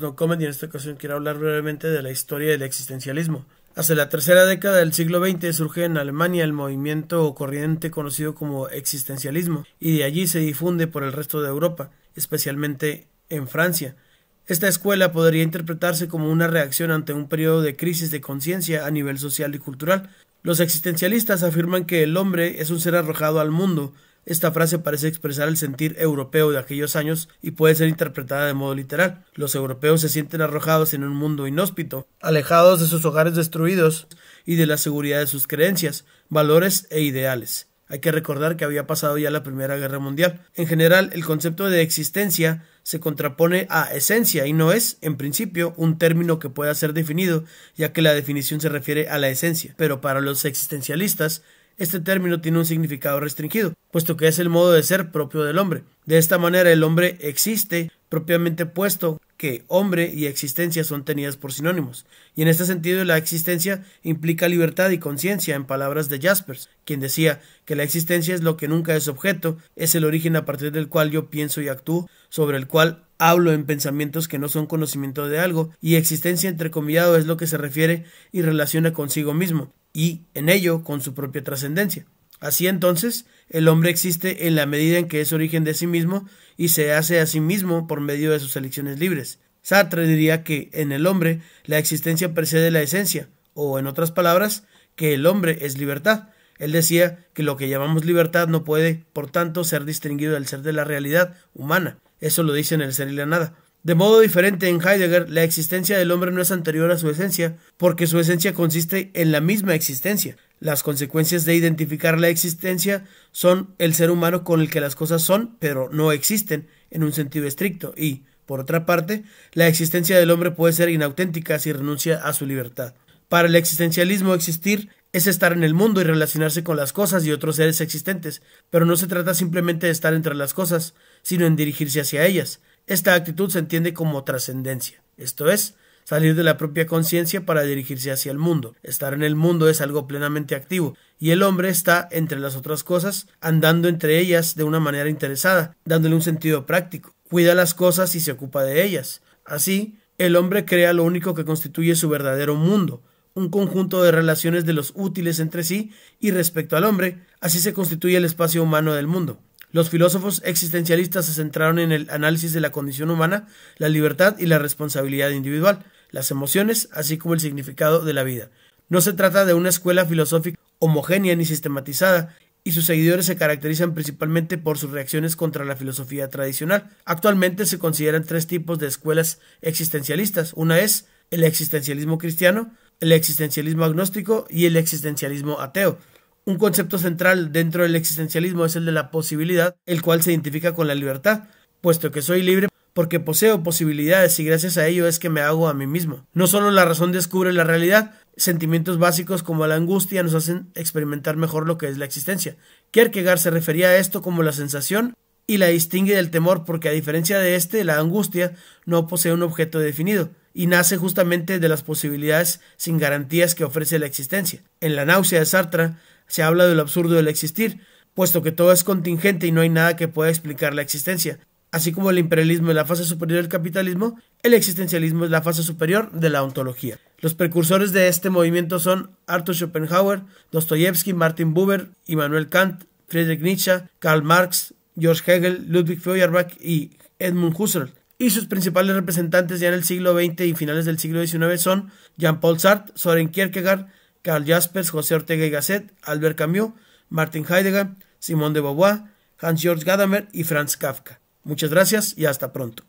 no comen y en esta ocasión quiero hablar brevemente de la historia del existencialismo. Hacia la tercera década del siglo XX surge en Alemania el movimiento o corriente conocido como existencialismo y de allí se difunde por el resto de Europa, especialmente en Francia. Esta escuela podría interpretarse como una reacción ante un periodo de crisis de conciencia a nivel social y cultural. Los existencialistas afirman que el hombre es un ser arrojado al mundo esta frase parece expresar el sentir europeo de aquellos años y puede ser interpretada de modo literal. Los europeos se sienten arrojados en un mundo inhóspito, alejados de sus hogares destruidos y de la seguridad de sus creencias, valores e ideales. Hay que recordar que había pasado ya la Primera Guerra Mundial. En general, el concepto de existencia se contrapone a esencia y no es, en principio, un término que pueda ser definido, ya que la definición se refiere a la esencia. Pero para los existencialistas, este término tiene un significado restringido, puesto que es el modo de ser propio del hombre. De esta manera el hombre existe propiamente puesto que hombre y existencia son tenidas por sinónimos, y en este sentido la existencia implica libertad y conciencia en palabras de Jaspers, quien decía que la existencia es lo que nunca es objeto, es el origen a partir del cual yo pienso y actúo, sobre el cual hablo en pensamientos que no son conocimiento de algo, y existencia entrecomillado es lo que se refiere y relaciona consigo mismo, y en ello con su propia trascendencia. Así entonces, el hombre existe en la medida en que es origen de sí mismo y se hace a sí mismo por medio de sus elecciones libres. Sartre diría que en el hombre la existencia precede la esencia, o en otras palabras, que el hombre es libertad. Él decía que lo que llamamos libertad no puede, por tanto, ser distinguido del ser de la realidad humana. Eso lo dice en el ser y la nada. De modo diferente, en Heidegger, la existencia del hombre no es anterior a su esencia, porque su esencia consiste en la misma existencia. Las consecuencias de identificar la existencia son el ser humano con el que las cosas son, pero no existen, en un sentido estricto, y, por otra parte, la existencia del hombre puede ser inauténtica si renuncia a su libertad. Para el existencialismo, existir es estar en el mundo y relacionarse con las cosas y otros seres existentes, pero no se trata simplemente de estar entre las cosas, sino en dirigirse hacia ellas, esta actitud se entiende como trascendencia, esto es, salir de la propia conciencia para dirigirse hacia el mundo. Estar en el mundo es algo plenamente activo, y el hombre está, entre las otras cosas, andando entre ellas de una manera interesada, dándole un sentido práctico. Cuida las cosas y se ocupa de ellas. Así, el hombre crea lo único que constituye su verdadero mundo, un conjunto de relaciones de los útiles entre sí y respecto al hombre, así se constituye el espacio humano del mundo. Los filósofos existencialistas se centraron en el análisis de la condición humana, la libertad y la responsabilidad individual, las emociones, así como el significado de la vida. No se trata de una escuela filosófica homogénea ni sistematizada, y sus seguidores se caracterizan principalmente por sus reacciones contra la filosofía tradicional. Actualmente se consideran tres tipos de escuelas existencialistas. Una es el existencialismo cristiano, el existencialismo agnóstico y el existencialismo ateo. Un concepto central dentro del existencialismo es el de la posibilidad, el cual se identifica con la libertad, puesto que soy libre porque poseo posibilidades y gracias a ello es que me hago a mí mismo. No solo la razón descubre la realidad, sentimientos básicos como la angustia nos hacen experimentar mejor lo que es la existencia. Kierkegaard se refería a esto como la sensación y la distingue del temor porque a diferencia de este, la angustia no posee un objeto definido, y nace justamente de las posibilidades sin garantías que ofrece la existencia. En la náusea de Sartre se habla del absurdo del existir, puesto que todo es contingente y no hay nada que pueda explicar la existencia. Así como el imperialismo es la fase superior del capitalismo, el existencialismo es la fase superior de la ontología. Los precursores de este movimiento son Arthur Schopenhauer, Dostoyevsky, Martin Buber, Immanuel Kant, Friedrich Nietzsche, Karl Marx, George Hegel, Ludwig Feuerbach y Edmund Husserl y sus principales representantes ya en el siglo XX y finales del siglo XIX son Jean-Paul Sartre, Soren Kierkegaard, Karl Jaspers, José Ortega y Gasset, Albert Camus, Martin Heidegger, Simón de Beauvoir, Hans-Georg Gadamer y Franz Kafka. Muchas gracias y hasta pronto.